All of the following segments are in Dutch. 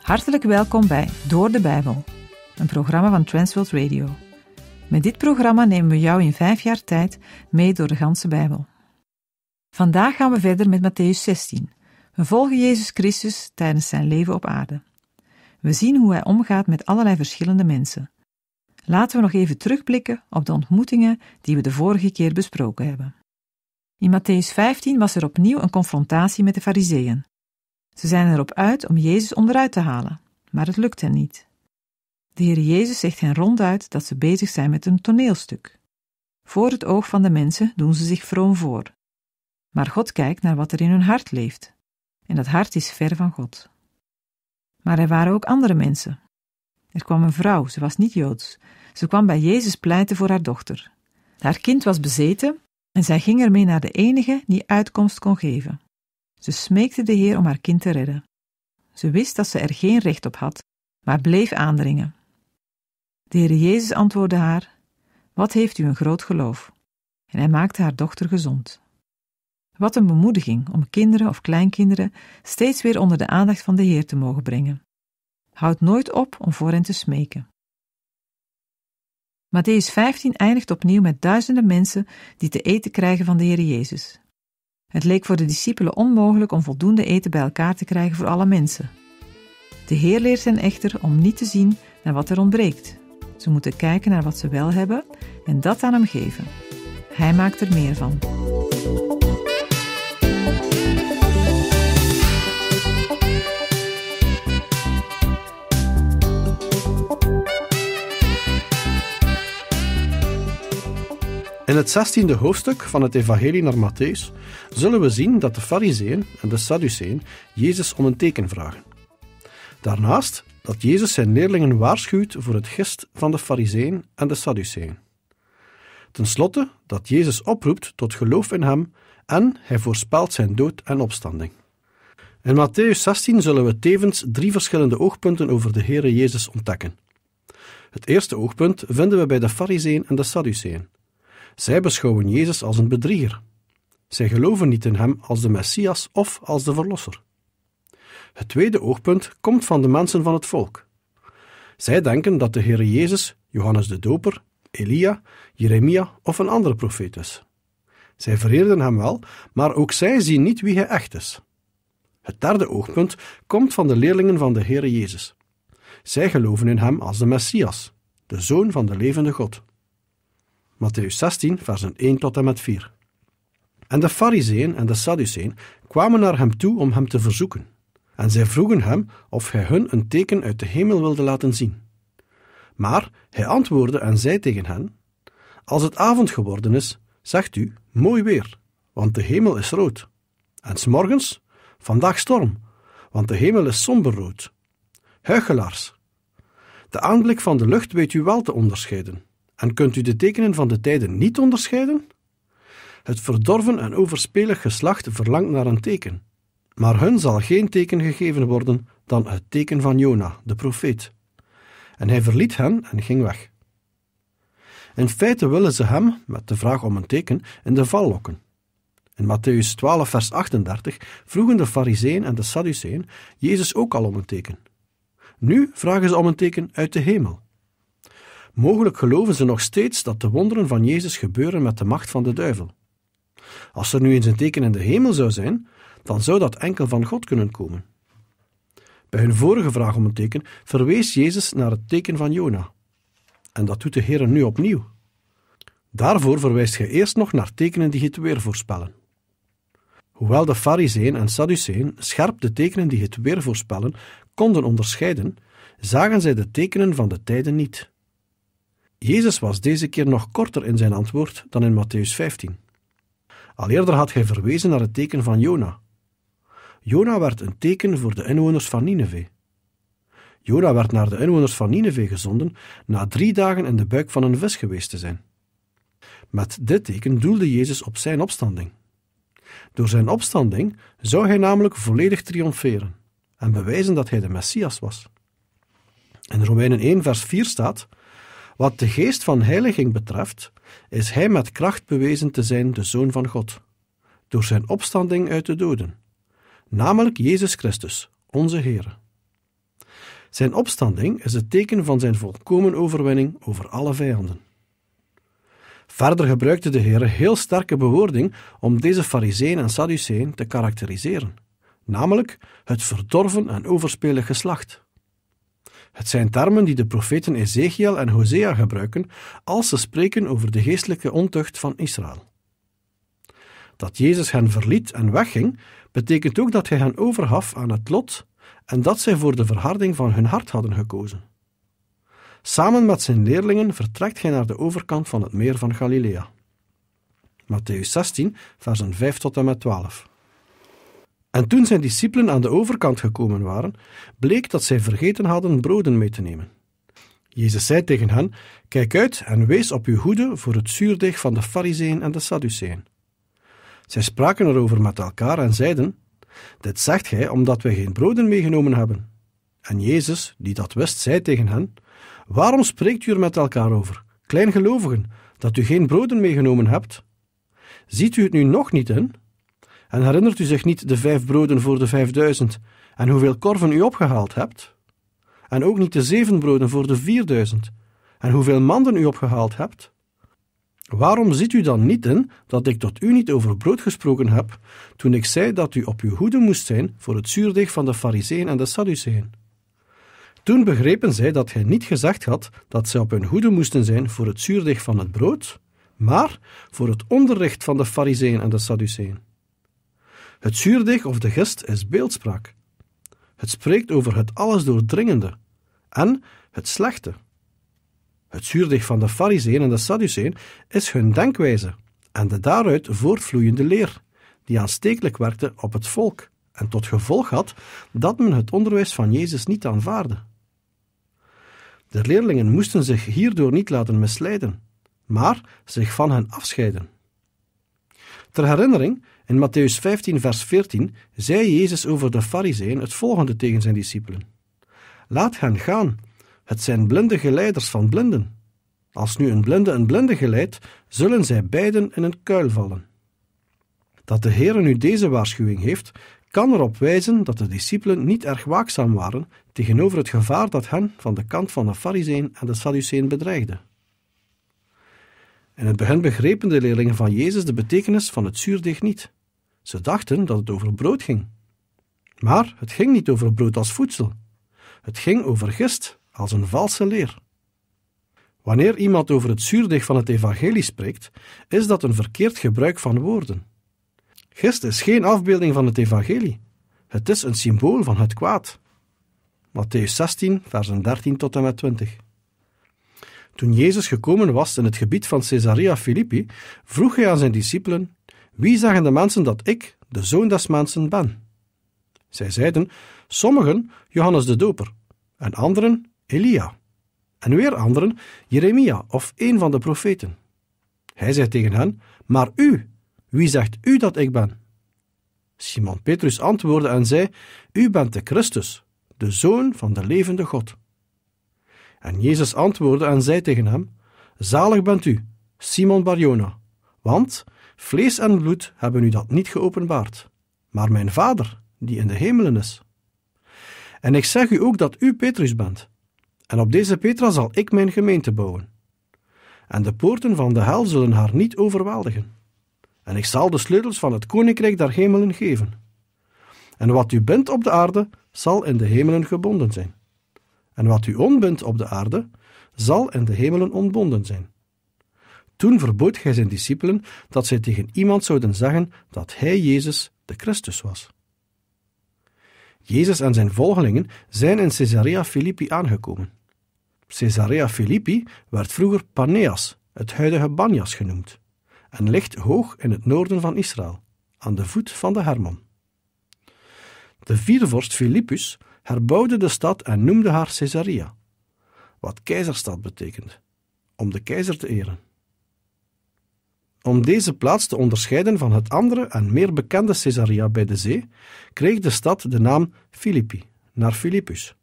Hartelijk welkom bij Door de Bijbel, een programma van Transworld Radio. Met dit programma nemen we jou in vijf jaar tijd mee door de ganse Bijbel. Vandaag gaan we verder met Matthäus 16. We volgen Jezus Christus tijdens zijn leven op aarde. We zien hoe hij omgaat met allerlei verschillende mensen. Laten we nog even terugblikken op de ontmoetingen die we de vorige keer besproken hebben. In Matthäus 15 was er opnieuw een confrontatie met de Fariseeën. Ze zijn erop uit om Jezus onderuit te halen, maar het lukt hen niet. De Heer Jezus zegt hen ronduit dat ze bezig zijn met een toneelstuk. Voor het oog van de mensen doen ze zich vroom voor. Maar God kijkt naar wat er in hun hart leeft, en dat hart is ver van God. Maar er waren ook andere mensen. Er kwam een vrouw, ze was niet joods. Ze kwam bij Jezus pleiten voor haar dochter. Haar kind was bezeten en zij ging ermee naar de enige die uitkomst kon geven. Ze smeekte de Heer om haar kind te redden. Ze wist dat ze er geen recht op had, maar bleef aandringen. De Heer Jezus antwoordde haar: Wat heeft u een groot geloof? En hij maakte haar dochter gezond. Wat een bemoediging om kinderen of kleinkinderen steeds weer onder de aandacht van de Heer te mogen brengen. Houd nooit op om voor hen te smeken. Matthäus 15 eindigt opnieuw met duizenden mensen die te eten krijgen van de Heer Jezus. Het leek voor de discipelen onmogelijk om voldoende eten bij elkaar te krijgen voor alle mensen. De Heer leert hen echter om niet te zien naar wat er ontbreekt. Ze moeten kijken naar wat ze wel hebben en dat aan Hem geven. Hij maakt er meer van. In het zestiende hoofdstuk van het Evangelie naar Matthäus zullen we zien dat de Fariseeën en de Sadduceeën Jezus om een teken vragen. Daarnaast dat Jezus zijn leerlingen waarschuwt voor het gist van de Fariseeën en de Sadduceeën. Ten slotte dat Jezus oproept tot geloof in hem en hij voorspelt zijn dood en opstanding. In Matthäus 16 zullen we tevens drie verschillende oogpunten over de Heere Jezus ontdekken. Het eerste oogpunt vinden we bij de Fariseeën en de Sadduceeën. Zij beschouwen Jezus als een bedrieger. Zij geloven niet in hem als de Messias of als de Verlosser. Het tweede oogpunt komt van de mensen van het volk. Zij denken dat de Heer Jezus Johannes de Doper, Elia, Jeremia of een andere profeet is. Zij vereerden hem wel, maar ook zij zien niet wie hij echt is. Het derde oogpunt komt van de leerlingen van de Heere Jezus. Zij geloven in hem als de Messias, de Zoon van de levende God. Matthäus 16, versen 1 tot en met 4. En de Fariseeën en de Sadduceeën kwamen naar hem toe om hem te verzoeken. En zij vroegen hem of hij hun een teken uit de hemel wilde laten zien. Maar hij antwoordde en zei tegen hen: Als het avond geworden is, zegt u: Mooi weer, want de hemel is rood. En s'morgens, morgens: Vandaag storm, want de hemel is somberrood. Huichelaars, de aanblik van de lucht weet u wel te onderscheiden. En kunt u de tekenen van de tijden niet onderscheiden? Het verdorven en overspelig geslacht verlangt naar een teken. Maar hun zal geen teken gegeven worden dan het teken van Jona, de profeet. En hij verliet hen en ging weg. In feite willen ze hem, met de vraag om een teken, in de val lokken. In Matthäus 12, vers 38 vroegen de Fariseeën en de Sadduceeën Jezus ook al om een teken. Nu vragen ze om een teken uit de hemel. Mogelijk geloven ze nog steeds dat de wonderen van Jezus gebeuren met de macht van de duivel. Als er nu eens een teken in de hemel zou zijn, dan zou dat enkel van God kunnen komen. Bij hun vorige vraag om een teken verwees Jezus naar het teken van Jona. En dat doet de Heer nu opnieuw. Daarvoor verwijst hij eerst nog naar tekenen die het weer voorspellen. Hoewel de Fariseeën en Sadduceeën scherp de tekenen die het weer voorspellen konden onderscheiden, zagen zij de tekenen van de tijden niet. Jezus was deze keer nog korter in zijn antwoord dan in Matthäus 15. Al eerder had hij verwezen naar het teken van Jona. Jona werd een teken voor de inwoners van Nineveh. Jona werd naar de inwoners van Nineveh gezonden na drie dagen in de buik van een vis geweest te zijn. Met dit teken doelde Jezus op zijn opstanding. Door zijn opstanding zou hij namelijk volledig triomferen en bewijzen dat hij de Messias was. In Romeinen 1, vers 4 staat: wat de geest van heiliging betreft, is hij met kracht bewezen te zijn de Zoon van God, door zijn opstanding uit de doden, namelijk Jezus Christus, onze Heer. Zijn opstanding is het teken van zijn volkomen overwinning over alle vijanden. Verder gebruikte de Heer heel sterke bewoording om deze Fariseeën en Sadduceeën te karakteriseren, namelijk het verdorven en overspelig geslacht. Het zijn termen die de profeten Ezekiel en Hosea gebruiken als ze spreken over de geestelijke ontucht van Israël. Dat Jezus hen verliet en wegging, betekent ook dat hij hen overhaf aan het lot en dat zij voor de verharding van hun hart hadden gekozen. Samen met zijn leerlingen vertrekt hij naar de overkant van het meer van Galilea. Matthäus 16, versen 5 tot en met 12. En toen zijn discipelen aan de overkant gekomen waren, bleek dat zij vergeten hadden broden mee te nemen. Jezus zei tegen hen: Kijk uit en wees op uw hoede voor het zuurdeeg van de Fariseeën en de Sadduceeën. Zij spraken erover met elkaar en zeiden: Dit zegt gij omdat wij geen broden meegenomen hebben. En Jezus, die dat wist, zei tegen hen: Waarom spreekt u er met elkaar over, kleingelovigen, dat u geen broden meegenomen hebt? Ziet u het nu nog niet in? En herinnert u zich niet de vijf broden voor de vijfduizend en hoeveel korven u opgehaald hebt? En ook niet de zeven broden voor de vierduizend en hoeveel manden u opgehaald hebt? Waarom ziet u dan niet in dat ik tot u niet over brood gesproken heb, toen ik zei dat u op uw hoede moest zijn voor het zuurdeeg van de Fariseeën en de Sadduceeën? Toen begrepen zij dat gij niet gezegd had dat zij op hun hoede moesten zijn voor het zuurdeeg van het brood, maar voor het onderricht van de Fariseeën en de Sadduceeën. Het zuurdig of de gist is beeldspraak. Het spreekt over het alles doordringende en het slechte. Het zuurdig van de Fariseeën en de Sadduceeën is hun denkwijze en de daaruit voortvloeiende leer, die aanstekelijk werkte op het volk en tot gevolg had dat men het onderwijs van Jezus niet aanvaarde. De leerlingen moesten zich hierdoor niet laten misleiden, maar zich van hen afscheiden. Ter herinnering, in Matthäus 15, vers 14, zei Jezus over de Fariseeën het volgende tegen zijn discipelen: Laat hen gaan, het zijn blinde geleiders van blinden. Als nu een blinde een blinde geleidt, zullen zij beiden in een kuil vallen. Dat de Heer nu deze waarschuwing heeft, kan erop wijzen dat de discipelen niet erg waakzaam waren tegenover het gevaar dat hen van de kant van de Fariseeën en de Sadduceeën bedreigde. In het begin begrepen de leerlingen van Jezus de betekenis van het zuurdeeg niet. Ze dachten dat het over brood ging. Maar het ging niet over brood als voedsel. Het ging over gist als een valse leer. Wanneer iemand over het zuurdeeg van het evangelie spreekt, is dat een verkeerd gebruik van woorden. Gist is geen afbeelding van het evangelie. Het is een symbool van het kwaad. Matthäus 16, versen 13 tot en met 20. Toen Jezus gekomen was in het gebied van Caesarea Philippi, vroeg hij aan zijn discipelen: Wie zeggen de mensen dat ik, de zoon des mensen, ben? Zij zeiden: Sommigen Johannes de Doper, en anderen Elia, en weer anderen Jeremia of een van de profeten. Hij zei tegen hen: Maar u, wie zegt u dat ik ben? Simon Petrus antwoordde en zei: U bent de Christus, de zoon van de levende God. En Jezus antwoordde en zei tegen hem: Zalig bent u, Simon Barjona, want vlees en bloed hebben u dat niet geopenbaard, maar mijn Vader, die in de hemelen is. En ik zeg u ook dat u Petrus bent, en op deze Petra zal ik mijn gemeente bouwen. En de poorten van de hel zullen haar niet overweldigen. En ik zal de sleutels van het koninkrijk der hemelen geven. En wat u bindt op de aarde, zal in de hemelen gebonden zijn. En wat u onbindt op de aarde, zal in de hemelen ontbonden zijn. Toen verbood gij zijn discipelen dat zij tegen iemand zouden zeggen dat hij Jezus de Christus was. Jezus en zijn volgelingen zijn in Caesarea Philippi aangekomen. Caesarea Philippi werd vroeger Paneas, het huidige Banias genoemd, en ligt hoog in het noorden van Israël, aan de voet van de Hermon. De viervorst Philippus herbouwde de stad en noemde haar Caesarea, wat keizerstad betekent, om de keizer te eren. Om deze plaats te onderscheiden van het andere en meer bekende Caesarea bij de zee, kreeg de stad de naam Philippi, naar Philippus.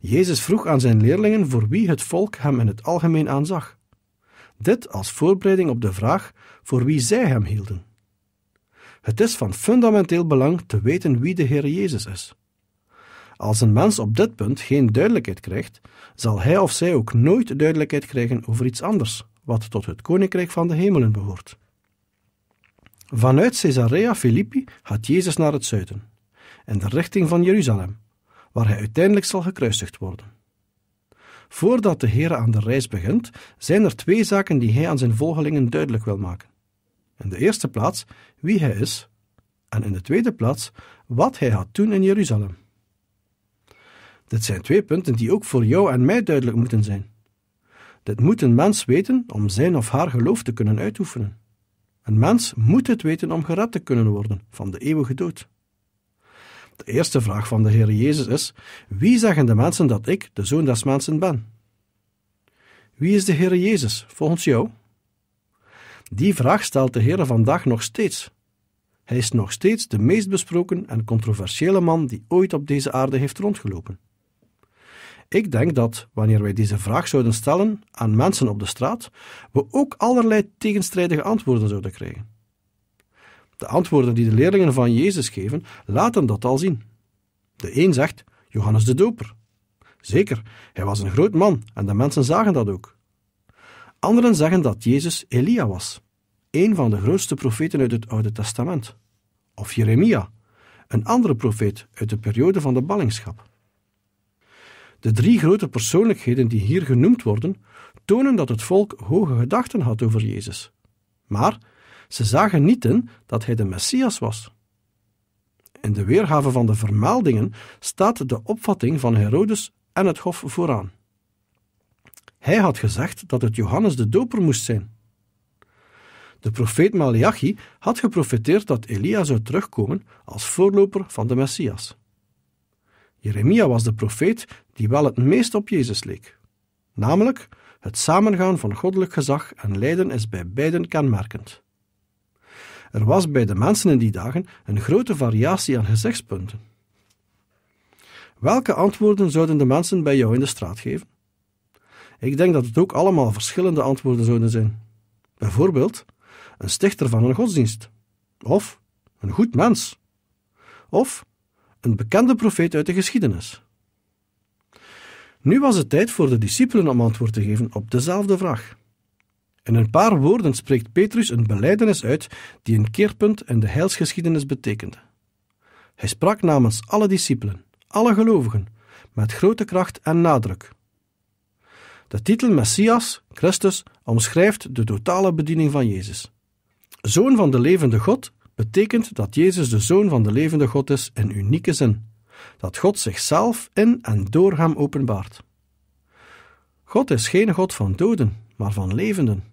Jezus vroeg aan zijn leerlingen voor wie het volk hem in het algemeen aanzag. Dit als voorbereiding op de vraag voor wie zij hem hielden. Het is van fundamenteel belang te weten wie de Heer Jezus is. Als een mens op dit punt geen duidelijkheid krijgt, zal hij of zij ook nooit duidelijkheid krijgen over iets anders, wat tot het koninkrijk van de hemelen behoort. Vanuit Caesarea Philippi gaat Jezus naar het zuiden, in de richting van Jeruzalem, waar hij uiteindelijk zal gekruisigd worden. Voordat de Heer aan de reis begint, zijn er twee zaken die hij aan zijn volgelingen duidelijk wil maken. In de eerste plaats wie hij is, en in de tweede plaats wat hij gaat doen in Jeruzalem. Dit zijn twee punten die ook voor jou en mij duidelijk moeten zijn. Dit moet een mens weten om zijn of haar geloof te kunnen uitoefenen. Een mens moet het weten om gered te kunnen worden van de eeuwige dood. De eerste vraag van de Heer Jezus is: Wie zeggen de mensen dat ik, de zoon des mensen, ben? Wie is de Heer Jezus volgens jou? Die vraag stelt de Heer vandaag nog steeds. Hij is nog steeds de meest besproken en controversiële man die ooit op deze aarde heeft rondgelopen. Ik denk dat wanneer wij deze vraag zouden stellen aan mensen op de straat, we ook allerlei tegenstrijdige antwoorden zouden krijgen. De antwoorden die de leerlingen van Jezus geven, laten dat al zien. De een zegt Johannes de Doper. Zeker, hij was een groot man en de mensen zagen dat ook. Anderen zeggen dat Jezus Elia was, een van de grootste profeten uit het Oude Testament. Of Jeremia, een andere profeet uit de periode van de ballingschap. De drie grote persoonlijkheden die hier genoemd worden, tonen dat het volk hoge gedachten had over Jezus. Maar ze zagen niet in dat hij de Messias was. In de weergave van de vermeldingen staat de opvatting van Herodes en het Hof vooraan. Hij had gezegd dat het Johannes de Doper moest zijn. De profeet Malachi had geprofeteerd dat Elia zou terugkomen als voorloper van de Messias. Jeremia was de profeet die wel het meest op Jezus leek. Namelijk, het samengaan van goddelijk gezag en lijden is bij beiden kenmerkend. Er was bij de mensen in die dagen een grote variatie aan gezichtspunten. Welke antwoorden zouden de mensen bij jou in de straat geven? Ik denk dat het ook allemaal verschillende antwoorden zouden zijn. Bijvoorbeeld, een stichter van een godsdienst. Of een goed mens. Of een bekende profeet uit de geschiedenis. Nu was het tijd voor de discipelen om antwoord te geven op dezelfde vraag. In een paar woorden spreekt Petrus een beleidenis uit die een keerpunt in de heilsgeschiedenis betekende. Hij sprak namens alle discipelen, alle gelovigen, met grote kracht en nadruk. De titel Messias, Christus, omschrijft de totale bediening van Jezus. Zoon van de levende God betekent dat Jezus de zoon van de levende God is in unieke zin dat God zichzelf in en door hem openbaart. God is geen God van doden, maar van levenden.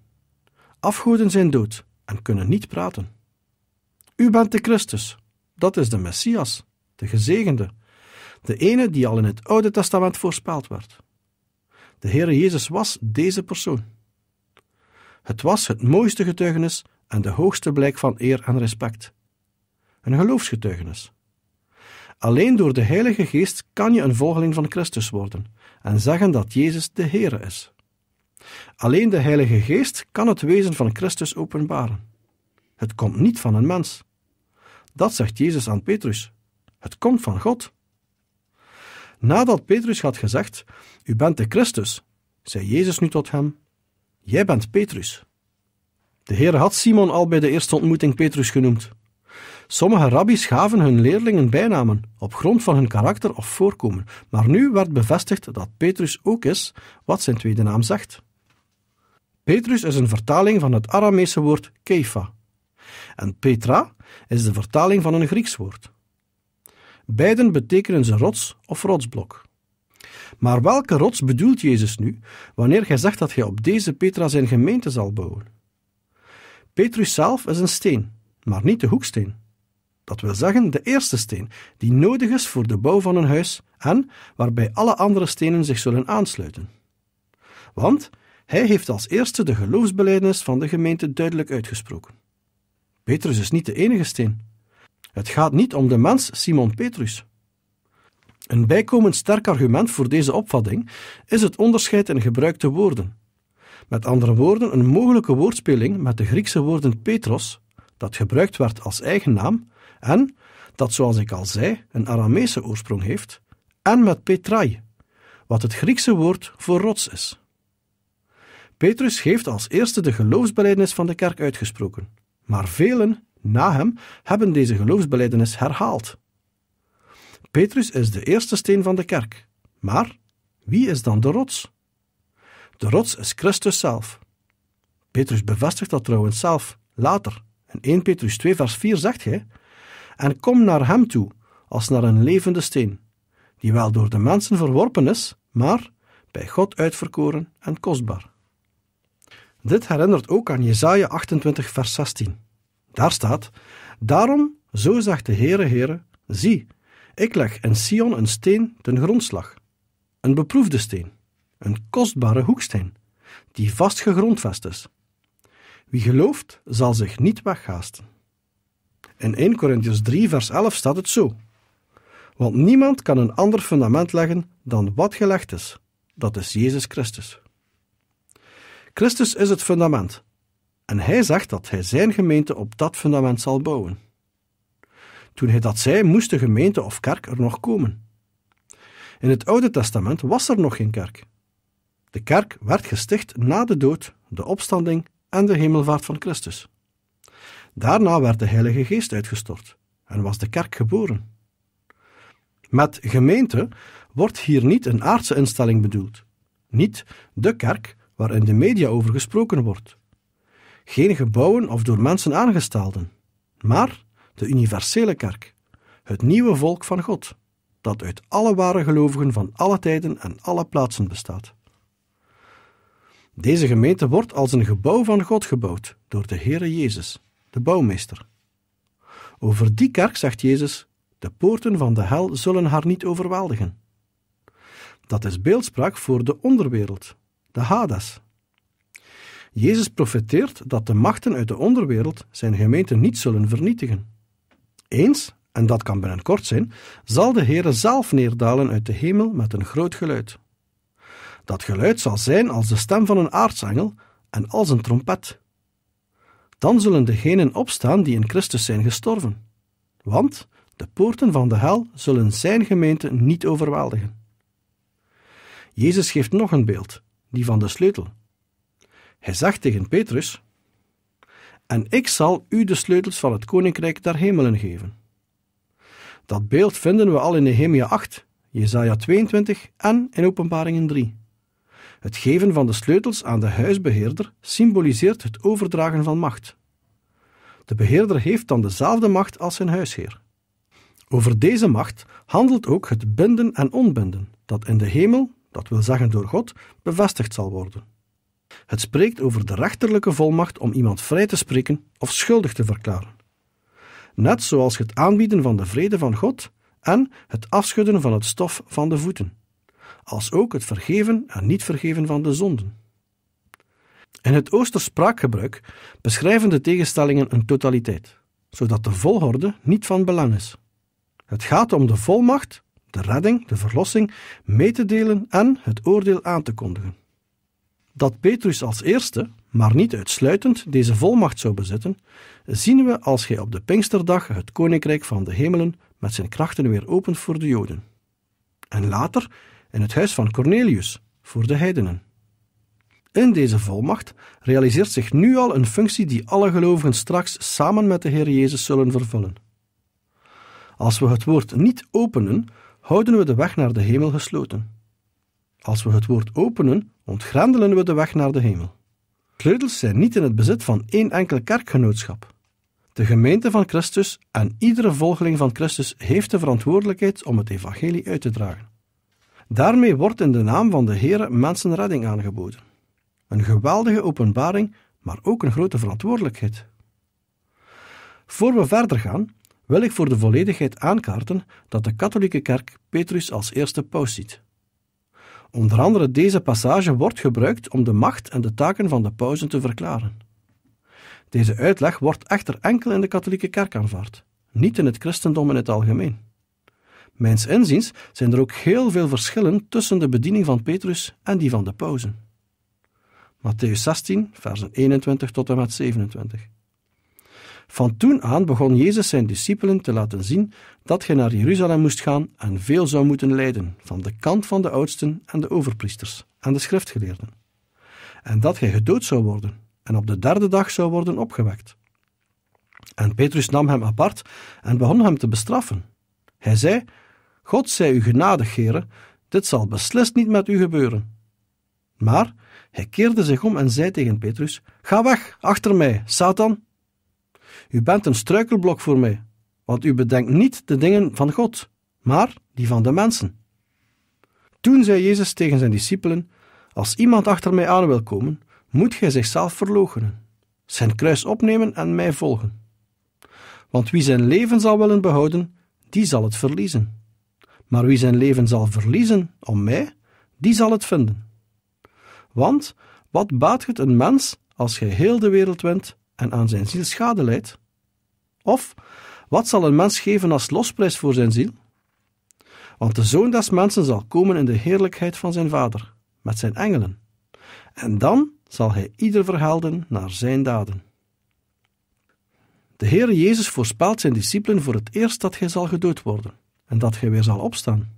Afgoden zijn dood en kunnen niet praten. U bent de Christus, dat is de Messias, de gezegende, de ene die al in het Oude Testament voorspeld werd. De Heere Jezus was deze persoon. Het was het mooiste getuigenis en de hoogste blijk van eer en respect. Een geloofsgetuigenis Alleen door de Heilige Geest kan je een volgeling van Christus worden en zeggen dat Jezus de Heere is. Alleen de Heilige Geest kan het wezen van Christus openbaren. Het komt niet van een mens. Dat zegt Jezus aan Petrus. Het komt van God. Nadat Petrus had gezegd: U bent de Christus, zei Jezus nu tot hem: Jij bent Petrus. De Heer had Simon al bij de eerste ontmoeting Petrus genoemd. Sommige rabbis gaven hun leerlingen bijnamen op grond van hun karakter of voorkomen, maar nu werd bevestigd dat Petrus ook is wat zijn tweede naam zegt. Petrus is een vertaling van het Aramese woord kefa, en Petra is de vertaling van een Grieks woord. Beiden betekenen ze rots of rotsblok. Maar welke rots bedoelt Jezus nu wanneer hij zegt dat hij op deze Petra zijn gemeente zal bouwen? Petrus zelf is een steen, maar niet de hoeksteen dat wil zeggen de eerste steen, die nodig is voor de bouw van een huis en waarbij alle andere stenen zich zullen aansluiten. Want hij heeft als eerste de geloofsbelijdenis van de gemeente duidelijk uitgesproken. Petrus is niet de enige steen. Het gaat niet om de mens Simon Petrus. Een bijkomend sterk argument voor deze opvatting is het onderscheid in gebruikte woorden. Met andere woorden, een mogelijke woordspeling met de Griekse woorden Petros, dat gebruikt werd als eigen naam, en dat, zoals ik al zei, een Aramese oorsprong heeft, en met petrai, wat het Griekse woord voor rots is. Petrus heeft als eerste de geloofsbelijdenis van de kerk uitgesproken, maar velen na hem hebben deze geloofsbelijdenis herhaald. Petrus is de eerste steen van de kerk, maar wie is dan de rots? De rots is Christus zelf. Petrus bevestigt dat trouwens zelf later. In 1 Petrus 2, vers 4 zegt hij: en kom naar hem toe als naar een levende steen, die wel door de mensen verworpen is, maar bij God uitverkoren en kostbaar. Dit herinnert ook aan Jesaja 28, vers 16. Daar staat: Daarom, zo zegt de Heere, Heere, zie, ik leg in Sion een steen ten grondslag, een beproefde steen, een kostbare hoeksteen, die vast is. Wie gelooft, zal zich niet weghaasten. In 1 Corinthians 3, vers 11 staat het zo. Want niemand kan een ander fundament leggen dan wat gelegd is. Dat is Jezus Christus. Christus is het fundament. En hij zegt dat hij zijn gemeente op dat fundament zal bouwen. Toen hij dat zei, moest de gemeente of kerk er nog komen. In het Oude Testament was er nog geen kerk. De kerk werd gesticht na de dood, de opstanding en de hemelvaart van Christus. Daarna werd de Heilige Geest uitgestort en was de kerk geboren. Met gemeente wordt hier niet een aardse instelling bedoeld, niet de kerk waar in de media over gesproken wordt. Geen gebouwen of door mensen aangestelden, maar de universele kerk, het nieuwe volk van God, dat uit alle ware gelovigen van alle tijden en alle plaatsen bestaat. Deze gemeente wordt als een gebouw van God gebouwd door de Heere Jezus de bouwmeester. Over die kerk zegt Jezus: De poorten van de hel zullen haar niet overweldigen. Dat is beeldspraak voor de onderwereld, de Hades. Jezus profeteert dat de machten uit de onderwereld zijn gemeente niet zullen vernietigen. Eens, en dat kan binnenkort zijn, zal de Heere zelf neerdalen uit de hemel met een groot geluid. Dat geluid zal zijn als de stem van een aartsengel en als een trompet. Dan zullen degenen opstaan die in Christus zijn gestorven. Want de poorten van de hel zullen zijn gemeente niet overweldigen. Jezus geeft nog een beeld, die van de sleutel. Hij zegt tegen Petrus: En ik zal u de sleutels van het koninkrijk der hemelen geven. Dat beeld vinden we al in Nehemia 8, Jesaja 22 en in Openbaringen 3. Het geven van de sleutels aan de huisbeheerder symboliseert het overdragen van macht. De beheerder heeft dan dezelfde macht als zijn huisheer. Over deze macht handelt ook het binden en onbinden, dat in de hemel, dat wil zeggen door God, bevestigd zal worden. Het spreekt over de rechterlijke volmacht om iemand vrij te spreken of schuldig te verklaren. Net zoals het aanbieden van de vrede van God en het afschudden van het stof van de voeten als ook het vergeven en niet vergeven van de zonden. In het Oosters spraakgebruik beschrijven de tegenstellingen een totaliteit, zodat de volgorde niet van belang is. Het gaat om de volmacht, de redding, de verlossing, mee te delen en het oordeel aan te kondigen. Dat Petrus als eerste, maar niet uitsluitend, deze volmacht zou bezitten, zien we als hij op de Pinksterdag het koninkrijk van de hemelen met zijn krachten weer opent voor de Joden. En later in het huis van Cornelius voor de heidenen. In deze volmacht realiseert zich nu al een functie die alle gelovigen straks samen met de Heer Jezus zullen vervullen. Als we het woord niet openen, houden we de weg naar de hemel gesloten. Als we het woord openen, ontgrendelen we de weg naar de hemel. Kleutels zijn niet in het bezit van één enkel kerkgenootschap. De gemeente van Christus en iedere volgeling van Christus heeft de verantwoordelijkheid om het evangelie uit te dragen. Daarmee wordt in de naam van de Heere mensenredding aangeboden. Een geweldige openbaring, maar ook een grote verantwoordelijkheid. Voor we verder gaan, wil ik voor de volledigheid aankaarten dat de katholieke kerk Petrus als eerste paus ziet. Onder andere deze passage wordt gebruikt om de macht en de taken van de pausen te verklaren. Deze uitleg wordt echter enkel in de katholieke kerk aanvaard, niet in het christendom in het algemeen. Mijns inziens zijn er ook heel veel verschillen tussen de bediening van Petrus en die van de pauzen. Matthäus 16, versen 21 tot en met 27. Van toen aan begon Jezus zijn discipelen te laten zien dat hij naar Jeruzalem moest gaan en veel zou moeten lijden van de kant van de oudsten en de overpriesters en de schriftgeleerden. En dat hij gedood zou worden en op de derde dag zou worden opgewekt. En Petrus nam hem apart en begon hem te bestraffen. Hij zei: God zei u genadig, heren, dit zal beslist niet met u gebeuren. Maar hij keerde zich om en zei tegen Petrus: Ga weg, achter mij, Satan. U bent een struikelblok voor mij, want u bedenkt niet de dingen van God, maar die van de mensen. Toen zei Jezus tegen zijn discipelen: Als iemand achter mij aan wil komen, moet gij zichzelf verloochenen, zijn kruis opnemen en mij volgen. Want wie zijn leven zal willen behouden, die zal het verliezen. Maar wie zijn leven zal verliezen om mij, die zal het vinden. Want wat baat het een mens als gij heel de wereld wint en aan zijn ziel schade leidt? Of wat zal een mens geven als losprijs voor zijn ziel? Want de zoon des mensen zal komen in de heerlijkheid van zijn vader, met zijn engelen. En dan zal hij ieder verhelden naar zijn daden. De Heer Jezus voorspelt zijn discipelen voor het eerst dat hij zal gedood worden en dat gij weer zal opstaan.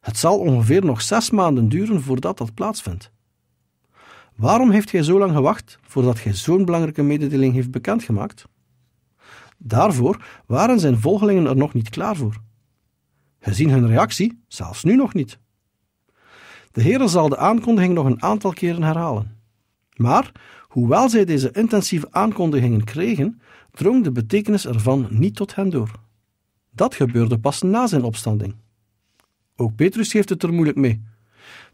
Het zal ongeveer nog zes maanden duren voordat dat plaatsvindt. Waarom heeft gij zo lang gewacht voordat gij zo'n belangrijke mededeling heeft bekendgemaakt? Daarvoor waren zijn volgelingen er nog niet klaar voor. Gezien hun reactie, zelfs nu nog niet. De Heer zal de aankondiging nog een aantal keren herhalen. Maar, hoewel zij deze intensieve aankondigingen kregen, drong de betekenis ervan niet tot hen door. Dat gebeurde pas na zijn opstanding. Ook Petrus heeft het er moeilijk mee.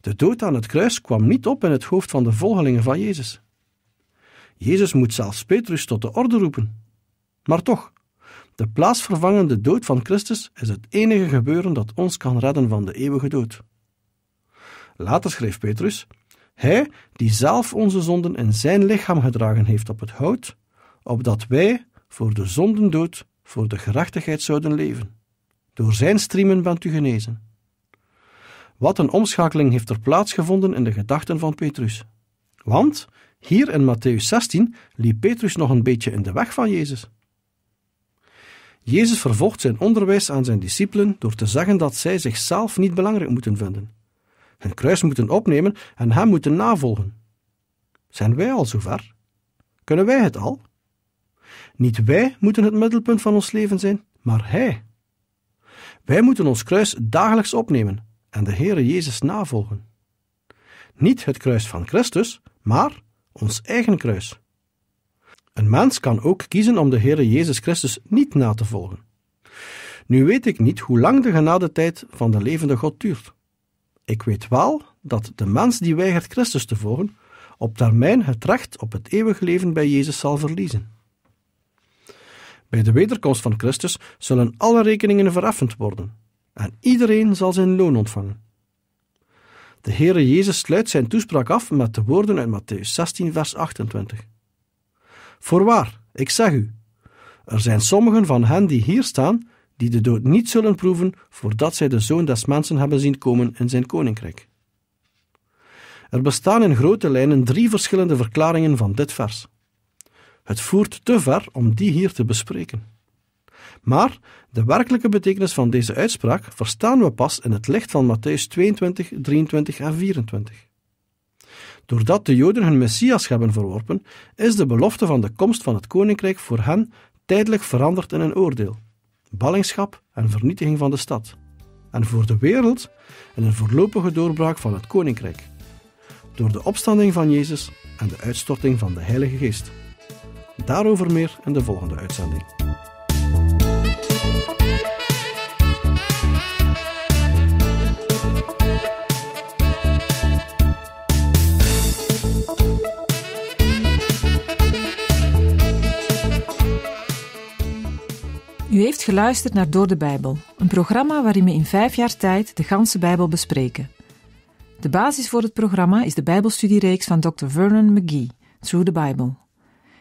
De dood aan het kruis kwam niet op in het hoofd van de volgelingen van Jezus. Jezus moet zelfs Petrus tot de orde roepen. Maar toch, de plaatsvervangende dood van Christus is het enige gebeuren dat ons kan redden van de eeuwige dood. Later schreef Petrus: Hij die zelf onze zonden in zijn lichaam gedragen heeft op het hout, opdat wij voor de zondendood voor de gerechtigheid zouden leven. Door zijn striemen bent u genezen. Wat een omschakeling heeft er plaatsgevonden in de gedachten van Petrus. Want hier in Matthäus 16 liep Petrus nog een beetje in de weg van Jezus. Jezus vervolgt zijn onderwijs aan zijn discipelen door te zeggen dat zij zichzelf niet belangrijk moeten vinden, hun kruis moeten opnemen en hem moeten navolgen. Zijn wij al zover? Kunnen wij het al? Niet wij moeten het middelpunt van ons leven zijn, maar Hij. Wij moeten ons kruis dagelijks opnemen en de Heere Jezus navolgen. Niet het kruis van Christus, maar ons eigen kruis. Een mens kan ook kiezen om de Heere Jezus Christus niet na te volgen. Nu weet ik niet hoe lang de genadetijd van de levende God duurt. Ik weet wel dat de mens die weigert Christus te volgen, op termijn het recht op het eeuwige leven bij Jezus zal verliezen. Bij de wederkomst van Christus zullen alle rekeningen vereffend worden en iedereen zal zijn loon ontvangen. De Heere Jezus sluit zijn toespraak af met de woorden uit Matthäus 16, vers 28. Voorwaar, ik zeg u, er zijn sommigen van hen die hier staan, die de dood niet zullen proeven voordat zij de Zoon des Mensen hebben zien komen in zijn koninkrijk. Er bestaan in grote lijnen drie verschillende verklaringen van dit vers. Het voert te ver om die hier te bespreken. Maar de werkelijke betekenis van deze uitspraak verstaan we pas in het licht van Matthäus 22, 23 en 24. Doordat de Joden hun Messias hebben verworpen, is de belofte van de komst van het koninkrijk voor hen tijdelijk veranderd in een oordeel, ballingschap en vernietiging van de stad. En voor de wereld in een voorlopige doorbraak van het koninkrijk, door de opstanding van Jezus en de uitstorting van de Heilige Geest. Daarover meer in de volgende uitzending. U heeft geluisterd naar Door de Bijbel, een programma waarin we in vijf jaar tijd de ganse Bijbel bespreken. De basis voor het programma is de Bijbelstudiereeks van Dr. Vernon McGee, Through the Bible.